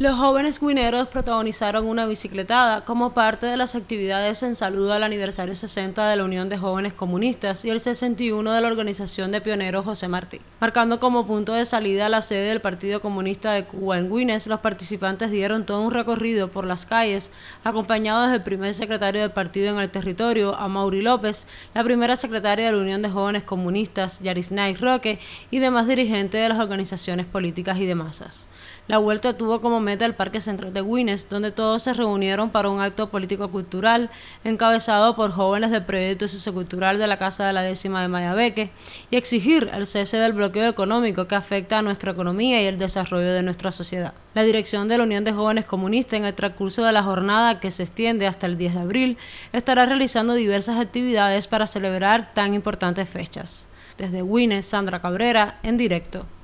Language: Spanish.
Los jóvenes guineros protagonizaron una bicicletada como parte de las actividades en saludo al aniversario 60 de la Unión de Jóvenes Comunistas y el 61 de la Organización de Pioneros José Martí. Marcando como punto de salida la sede del Partido Comunista de Cuba en los participantes dieron todo un recorrido por las calles, acompañados del primer secretario del partido en el territorio, Amaury López, la primera secretaria de la Unión de Jóvenes Comunistas, Yarisnay Roque, y demás dirigentes de las organizaciones políticas y de masas. La vuelta tuvo como meta del Parque Central de Guines, donde todos se reunieron para un acto político-cultural encabezado por jóvenes del proyecto sociocultural de la Casa de la Décima de Mayabeque y exigir el cese del bloqueo económico que afecta a nuestra economía y el desarrollo de nuestra sociedad. La dirección de la Unión de Jóvenes Comunistas en el transcurso de la jornada que se extiende hasta el 10 de abril estará realizando diversas actividades para celebrar tan importantes fechas. Desde Guines, Sandra Cabrera, en directo.